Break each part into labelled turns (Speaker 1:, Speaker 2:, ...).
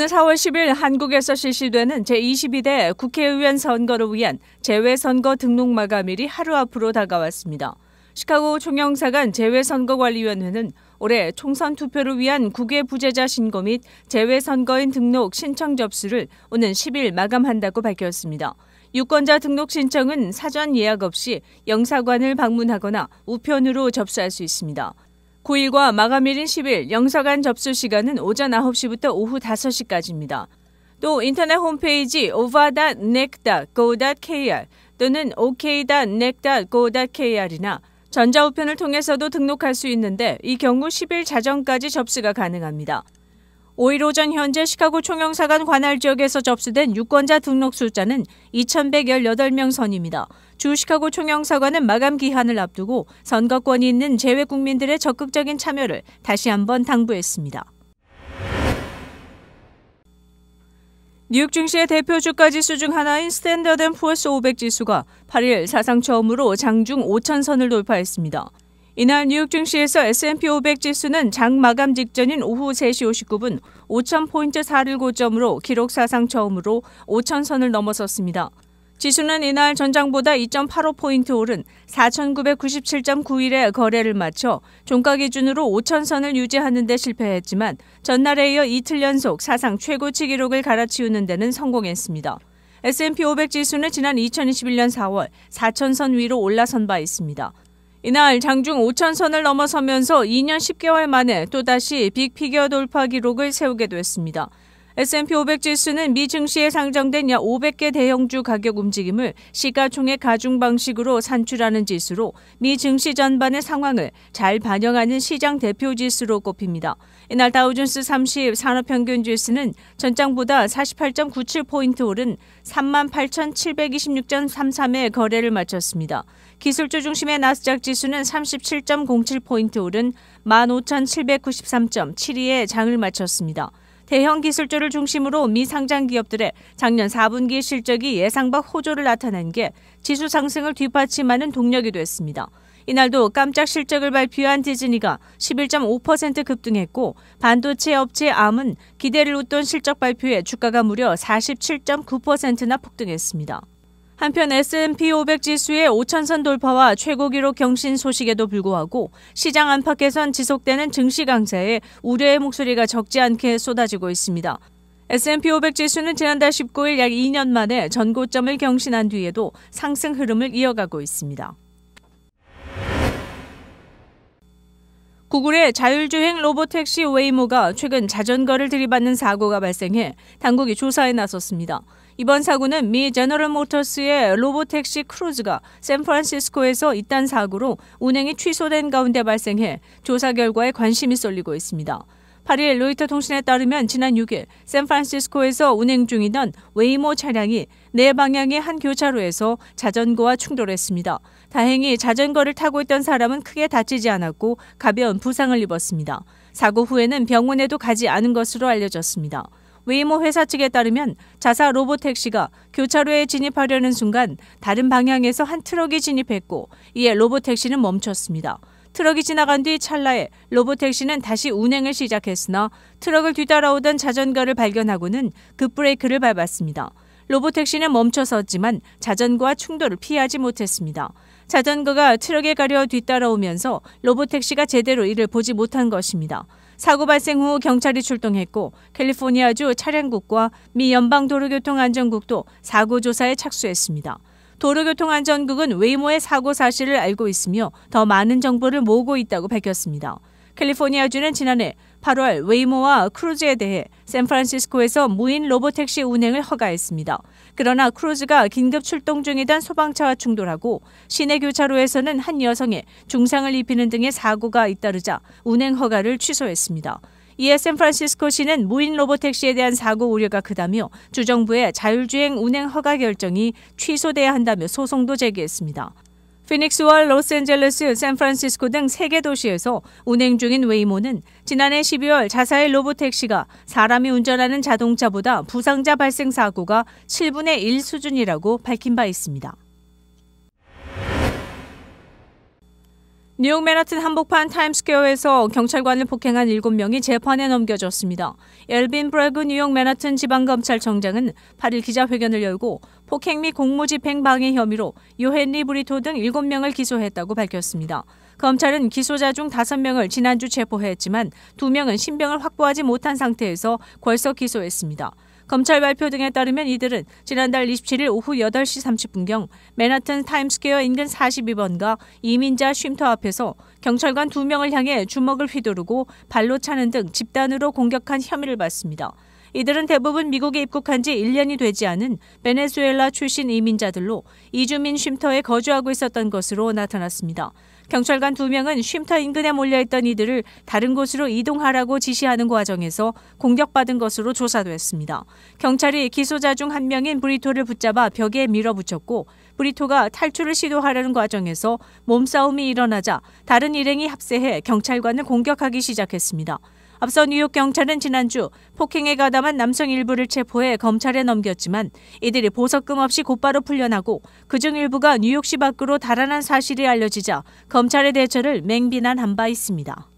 Speaker 1: 오늘 4월 10일 한국에서 실시되는 제22대 국회의원 선거를 위한 재외선거 등록 마감일이 하루 앞으로 다가왔습니다. 시카고 총영사관 재외선거관리위원회는 올해 총선 투표를 위한 국외 부재자 신고 및 재외선거인 등록 신청 접수를 오는 10일 마감한다고 밝혔습니다. 유권자 등록 신청은 사전 예약 없이 영사관을 방문하거나 우편으로 접수할 수 있습니다. 9일과 마감일인 10일 영사관 접수 시간은 오전 9시부터 오후 5시까지입니다. 또 인터넷 홈페이지 ova.nec.go.kr 또는 ok.nec.go.kr이나 전자우편을 통해서도 등록할 수 있는데 이 경우 10일 자정까지 접수가 가능합니다. 5일 오전 현재 시카고 총영사관 관할 지역에서 접수된 유권자 등록 숫자는 2,118명 선입니다. 주 시카고 총영사관은 마감 기한을 앞두고 선거권이 있는 재외 국민들의 적극적인 참여를 다시 한번 당부했습니다. 뉴욕 증시의 대표 주가 지수 중 하나인 스탠더드 푸어스 500 지수가 8일 사상 처음으로 장중 5 0선을 돌파했습니다. 이날 뉴욕 증시에서 S&P 500 지수는 장 마감 직전인 오후 3시 59분 5,000포인트 4를 고점으로 기록 사상 처음으로 5,000선을 넘어섰습니다. 지수는 이날 전장보다 2.85포인트 오른 4 9 9 7 9 1의 거래를 마쳐 종가 기준으로 5,000선을 유지하는 데 실패했지만 전날에 이어 이틀 연속 사상 최고치 기록을 갈아치우는 데는 성공했습니다. S&P 500 지수는 지난 2021년 4월 4,000선 위로 올라선 바 있습니다. 이날 장중 5천선을 넘어서면서 2년 10개월 만에 또다시 빅피겨 돌파 기록을 세우게 됐습니다. S&P 500 지수는 미 증시에 상장된 약 500개 대형주 가격 움직임을 시가총액 가중 방식으로 산출하는 지수로 미 증시 전반의 상황을 잘 반영하는 시장 대표 지수로 꼽힙니다. 이날 다우존스 30 산업평균 지수는 전장보다 48.97포인트 오른 38,726.33의 거래를 마쳤습니다. 기술주 중심의 나스닥 지수는 37.07포인트 오른 15,793.72의 장을 마쳤습니다. 대형 기술주를 중심으로 미 상장 기업들의 작년 4분기 실적이 예상밖 호조를 나타낸 게 지수 상승을 뒷받침하는 동력이 됐습니다. 이날도 깜짝 실적을 발표한 디즈니가 11.5% 급등했고 반도체 업체 암은 기대를 웃던 실적 발표에 주가가 무려 47.9%나 폭등했습니다. 한편 S&P 500 지수의 5천선 돌파와 최고 기록 경신 소식에도 불구하고 시장 안팎에선 지속되는 증시 강세에 우려의 목소리가 적지 않게 쏟아지고 있습니다. S&P 500 지수는 지난달 19일 약 2년 만에 전고점을 경신한 뒤에도 상승 흐름을 이어가고 있습니다. 구글의 자율주행 로봇 택시 웨이모가 최근 자전거를 들이받는 사고가 발생해 당국이 조사에 나섰습니다. 이번 사고는 미 제너럴 모터스의 로봇 택시 크루즈가 샌프란시스코에서 이딴 사고로 운행이 취소된 가운데 발생해 조사 결과에 관심이 쏠리고 있습니다. 8일 로이터 통신에 따르면 지난 6일 샌프란시스코에서 운행 중이던 웨이모 차량이 네 방향의 한 교차로에서 자전거와 충돌했습니다. 다행히 자전거를 타고 있던 사람은 크게 다치지 않았고 가벼운 부상을 입었습니다. 사고 후에는 병원에도 가지 않은 것으로 알려졌습니다. 웨이모 회사 측에 따르면 자사 로봇 택시가 교차로에 진입하려는 순간 다른 방향에서 한 트럭이 진입했고 이에 로봇 택시는 멈췄습니다. 트럭이 지나간 뒤 찰나에 로봇 택시는 다시 운행을 시작했으나 트럭을 뒤따라오던 자전거를 발견하고는 급브레이크를 그 밟았습니다. 로봇 택시는 멈춰섰지만 자전거와 충돌을 피하지 못했습니다. 자전거가 트럭에 가려 뒤따라오면서 로봇택시가 제대로 이를 보지 못한 것입니다. 사고 발생 후 경찰이 출동했고 캘리포니아주 차량국과 미 연방도로교통안전국도 사고 조사에 착수했습니다. 도로교통안전국은 웨이모의 사고 사실을 알고 있으며 더 많은 정보를 모으고 있다고 밝혔습니다. 캘리포니아주는 지난해 8월 웨이모와 크루즈에 대해 샌프란시스코에서 무인 로봇 택시 운행을 허가했습니다. 그러나 크루즈가 긴급 출동 중이던 소방차와 충돌하고 시내 교차로에서는 한여성의 중상을 입히는 등의 사고가 잇따르자 운행 허가를 취소했습니다. 이에 샌프란시스코시는 무인 로봇 택시에 대한 사고 우려가 크다며 주정부의 자율주행 운행 허가 결정이 취소돼야 한다며 소송도 제기했습니다. 피닉스와 로스앤젤레스, 샌프란시스코 등 3개 도시에서 운행 중인 웨이모는 지난해 12월 자사의 로보택시가 사람이 운전하는 자동차보다 부상자 발생 사고가 7분의 1 수준이라고 밝힌 바 있습니다. 뉴욕 메라튼 한복판 타임스퀘어에서 경찰관을 폭행한 7명이 재판에 넘겨졌습니다. 엘빈 브레그 뉴욕 맨하튼 지방검찰청장은 8일 기자회견을 열고 폭행 및 공무집행 방해 혐의로 요헨리 브리토 등 7명을 기소했다고 밝혔습니다. 검찰은 기소자 중 5명을 지난주 체포했지만 2명은 신병을 확보하지 못한 상태에서 벌써 기소했습니다. 검찰 발표 등에 따르면 이들은 지난달 27일 오후 8시 30분경 맨하튼 타임스퀘어 인근 42번가 이민자 쉼터 앞에서 경찰관 2명을 향해 주먹을 휘두르고 발로 차는 등 집단으로 공격한 혐의를 받습니다. 이들은 대부분 미국에 입국한 지 1년이 되지 않은 베네수엘라 출신 이민자들로 이주민 쉼터에 거주하고 있었던 것으로 나타났습니다. 경찰관 두명은 쉼터 인근에 몰려있던 이들을 다른 곳으로 이동하라고 지시하는 과정에서 공격받은 것으로 조사됐습니다. 경찰이 기소자 중 한 명인 브리토를 붙잡아 벽에 밀어붙였고 브리토가 탈출을 시도하려는 과정에서 몸싸움이 일어나자 다른 일행이 합세해 경찰관을 공격하기 시작했습니다. 앞서 뉴욕 경찰은 지난주 폭행에 가담한 남성 일부를 체포해 검찰에 넘겼지만 이들이 보석금 없이 곧바로 풀려나고 그중 일부가 뉴욕시 밖으로 달아난 사실이 알려지자 검찰의 대처를 맹비난한 바 있습니다.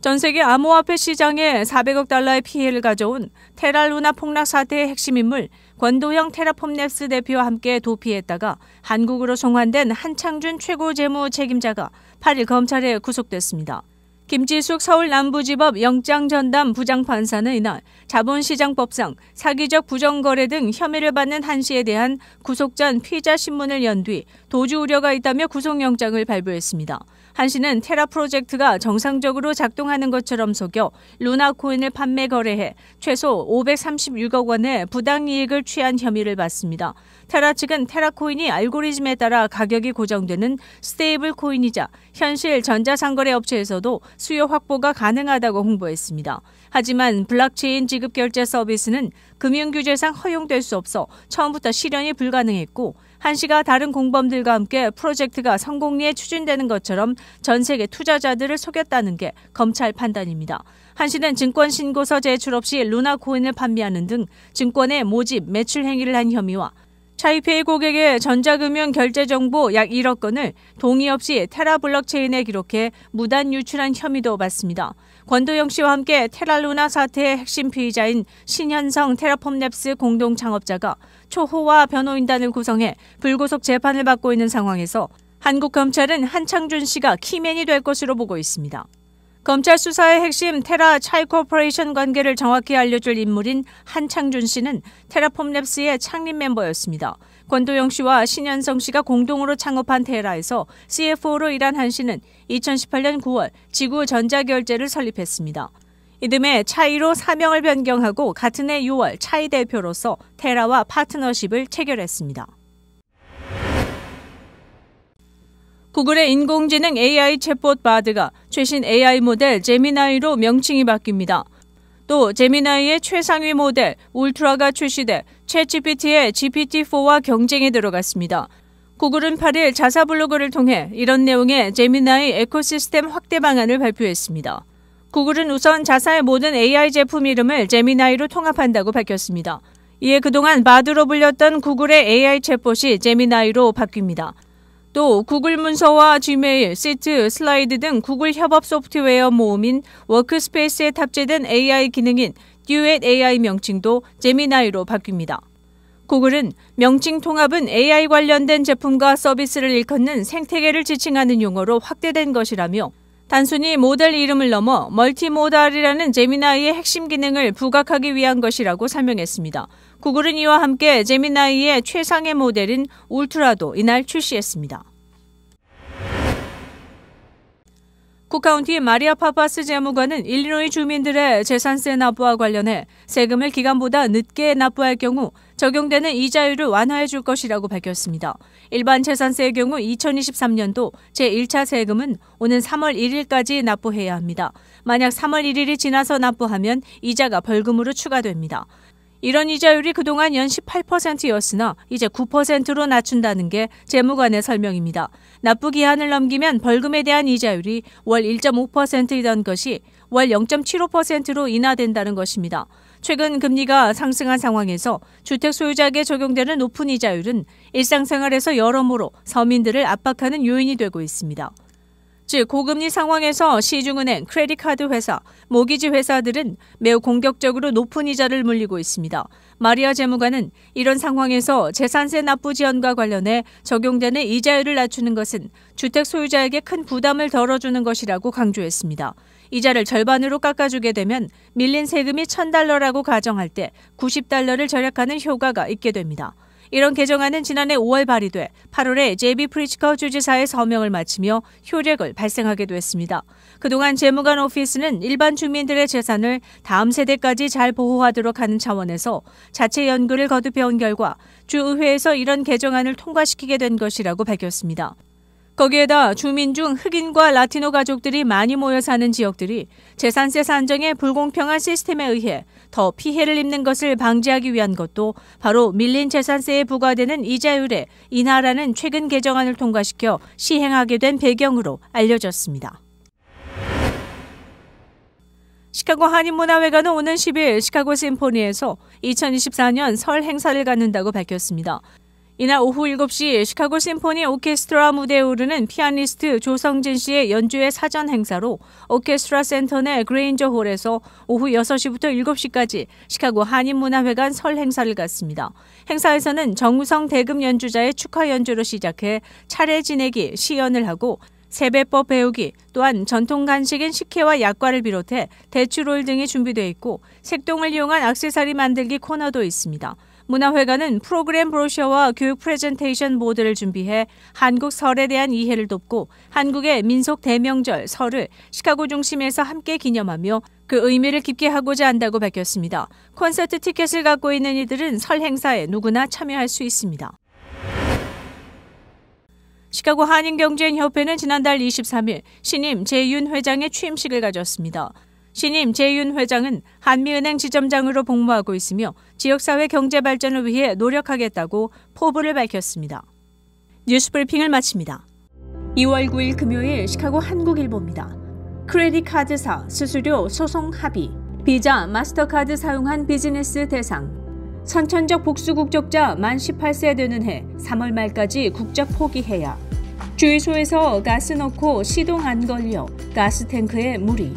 Speaker 1: 전 세계 암호화폐 시장에 400억 달러의 피해를 가져온 테랄루나 폭락 사태의 핵심 인물 권도형 테라폼랩스 대표와 함께 도피했다가 한국으로 송환된 한창준 최고 재무 책임자가 8일 검찰에 구속됐습니다. 김지숙 서울 남부지법 영장전담 부장판사는 이날 자본시장법상 사기적 부정거래 등 혐의를 받는 한 씨에 대한 구속 전 피자 신문을 연 뒤 도주 우려가 있다며 구속영장을 발부했습니다. 한 씨는 테라 프로젝트가 정상적으로 작동하는 것처럼 속여 루나 코인을 판매 거래해 최소 536억 원의 부당 이익을 취한 혐의를 받습니다. 테라 측은 테라 코인이 알고리즘에 따라 가격이 고정되는 스테이블 코인이자 현실 전자상거래 업체에서도 수요 확보가 가능하다고 홍보했습니다. 하지만 블록체인 지급 결제 서비스는 금융 규제상 허용될 수 없어 처음부터 실현이 불가능했고 한 씨가 다른 공범들과 함께 프로젝트가 성공리에 추진되는 것처럼 전 세계 투자자들을 속였다는 게 검찰 판단입니다. 한 씨는 증권 신고서 제출 없이 루나 코인을 판매하는 등 증권의 모집, 매출 행위를 한 혐의와 차이페이 고객의 전자금융 결제 정보 약 1억 건을 동의 없이 테라 블록체인에 기록해 무단 유출한 혐의도 받습니다. 권도영 씨와 함께 테라루나 사태의 핵심 피의자인 신현성 테라폼랩스 공동 창업자가 초호와 변호인단을 구성해 불구속 재판을 받고 있는 상황에서 한국 검찰은 한창준 씨가 키맨이 될 것으로 보고 있습니다. 검찰 수사의 핵심 테라 차이코퍼레이션 관계를 정확히 알려줄 인물인 한창준 씨는 테라폼랩스의 창립 멤버였습니다. 권도영 씨와 신현성 씨가 공동으로 창업한 테라에서 CFO로 일한 한 씨는 2018년 9월 지구 전자결제를 설립했습니다. 이듬해 차이로 사명을 변경하고 같은 해 6월 차이 대표로서 테라와 파트너십을 체결했습니다. 구글의 인공지능 AI 챗봇 바드가 최신 AI 모델 제미나이로 명칭이 바뀝니다. 또 제미나이의 최상위 모델 울트라가 출시돼 챗GPT의 GPT-4와 경쟁에 들어갔습니다. 구글은 8일 자사 블로그를 통해 이런 내용의 제미나이 에코시스템 확대 방안을 발표했습니다. 구글은 우선 자사의 모든 AI 제품 이름을 제미나이로 통합한다고 밝혔습니다. 이에 그동안 바드로 불렸던 구글의 AI 챗봇이 제미나이로 바뀝니다. 또 구글 문서와 지메일, 시트, 슬라이드 등 구글 협업 소프트웨어 모음인 워크스페이스에 탑재된 AI 기능인 듀엣 AI 명칭도 제미나이로 바뀝니다. 구글은 명칭 통합은 AI 관련된 제품과 서비스를 일컫는 생태계를 지칭하는 용어로 확대된 것이라며 단순히 모델 이름을 넘어 멀티모달이라는 제미나이의 핵심 기능을 부각하기 위한 것이라고 설명했습니다. 구글은 이와 함께 제미나이의 최상의 모델인 울트라도 이날 출시했습니다. 쿠카운티 마리아 파파스 재무관은 일리노이 주민들의 재산세 납부와 관련해 세금을 기간보다 늦게 납부할 경우 적용되는 이자율을 완화해 줄 것이라고 밝혔습니다. 일반 재산세의 경우 2023년도 제1차 세금은 오는 3월 1일까지 납부해야 합니다. 만약 3월 1일이 지나서 납부하면 이자가 벌금으로 추가됩니다. 이런 이자율이 그동안 연 18%였으나 이제 9%로 낮춘다는 게 재무관의 설명입니다. 납부 기한을 넘기면 벌금에 대한 이자율이 월 1.5%이던 것이 월 0.75%로 인하된다는 것입니다. 최근 금리가 상승한 상황에서 주택 소유자에게 적용되는 높은 이자율은 일상생활에서 여러모로 서민들을 압박하는 요인이 되고 있습니다. 즉 고금리 상황에서 시중은행, 크레디카드 회사, 모기지 회사들은 매우 공격적으로 높은 이자를 물리고 있습니다. 마리아 재무관은 이런 상황에서 재산세 납부 지연과 관련해 적용되는 이자율을 낮추는 것은 주택 소유자에게 큰 부담을 덜어주는 것이라고 강조했습니다. 이자를 절반으로 깎아주게 되면 밀린 세금이 1000달러라고 가정할 때 90달러를 절약하는 효과가 있게 됩니다. 이런 개정안은 지난해 5월 발의돼 8월에 제비 프리츠커 주지사의 서명을 마치며 효력을 발생하게 됐습니다. 그동안 재무관 오피스는 일반 주민들의 재산을 다음 세대까지 잘 보호하도록 하는 차원에서 자체 연구를 거듭해온 결과 주의회에서 이런 개정안을 통과시키게 된 것이라고 밝혔습니다. 거기에다 주민 중 흑인과 라티노 가족들이 많이 모여 사는 지역들이 재산세 산정의 불공평한 시스템에 의해 더 피해를 입는 것을 방지하기 위한 것도 바로 밀린 재산세에 부과되는 이자율의 인하라는 최근 개정안을 통과시켜 시행하게 된 배경으로 알려졌습니다. 시카고 한인문화회관은 오는 10일 시카고 심포니에서 2024년 설 행사를 갖는다고 밝혔습니다. 이날 오후 7시 시카고 심포니 오케스트라 무대에 오르는 피아니스트 조성진 씨의 연주회 사전 행사로 오케스트라 센터 내 그레인저 홀에서 오후 6시부터 7시까지 시카고 한인문화회관 설 행사를 갖습니다. 행사에서는 정우성 대금 연주자의 축하 연주로 시작해 차례 지내기, 시연을 하고 세배법 배우기, 또한 전통 간식인 식혜와 약과를 비롯해 대추롤 등이 준비되어 있고 색동을 이용한 악세사리 만들기 코너도 있습니다. 문화회관은 프로그램 브로셔와 교육 프레젠테이션 보드를 준비해 한국 설에 대한 이해를 돕고 한국의 민속 대명절 설을 시카고 중심에서 함께 기념하며 그 의미를 깊게 하고자 한다고 밝혔습니다. 콘서트 티켓을 갖고 있는 이들은 설 행사에 누구나 참여할 수 있습니다. 시카고 한인경제인협회는 지난달 23일 신임 제윤 회장의 취임식을 가졌습니다. 신임 재윤 회장은 한미은행 지점장으로 복무하고 있으며 지역사회 경제 발전을 위해 노력하겠다고 포부를 밝혔습니다. 뉴스브리핑을 마칩니다. 2월 9일 금요일 시카고 한국일보입니다. 크레딧 카드사 수수료 소송 합의 비자 마스터카드 사용한 비즈니스 대상 선천적 복수 국적자 만 18세 되는 해 3월 말까지 국적 포기해야 주유소에서 가스 넣고 시동 안 걸려 가스탱크에 물이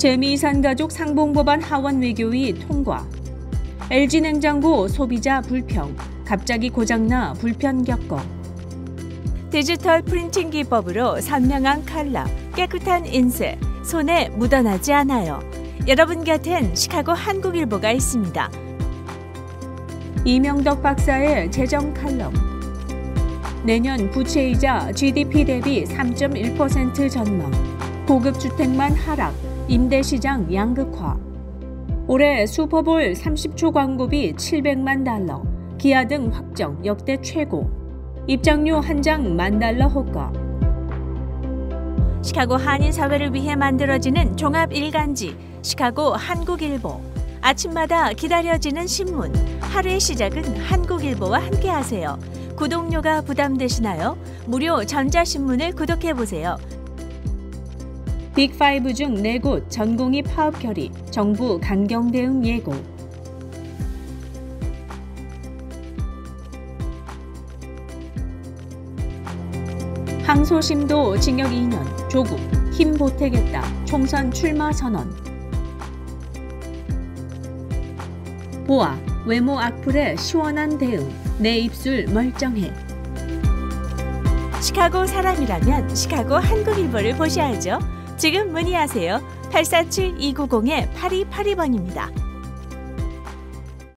Speaker 1: 재미이산 가족 상봉법안 하원 외교위 통과. LG 냉장고 소비자 불평. 갑자기 고장나 불편 겪어. 디지털 프린팅 기법으로 선명한 컬러, 깨끗한 인쇄, 손에 묻어나지 않아요. 여러분 곁엔 시카고 한국일보가 있습니다. 이명덕 박사의 재정 칼럼. 내년 부채이자 GDP 대비 3.1% 전망. 고급 주택만 하락. 임대시장 양극화. 올해 슈퍼볼 30초 광고비 700만 달러, 기아 등 확정 역대 최고. 입장료 한 장 만 달러 호가. 시카고 한인 사회를 위해 만들어지는 종합 일간지 시카고 한국일보. 아침마다 기다려지는 신문. 하루의 시작은 한국일보와 함께하세요. 구독료가 부담되시나요? 무료 전자신문을 구독해 보세요. 빅5 중 네 곳 전공이 파업 결의, 정부 강경 대응 예고. 항소심도 징역 2년, 조국, 힘 보태겠다, 총선 출마 선언. 보아, 외모 악플에 시원한 대응, 내 입술 멀쩡해. 시카고 사람이라면 시카고 한국일보를 보셔야죠. 지금 문의하세요. 847-290-8282번입니다.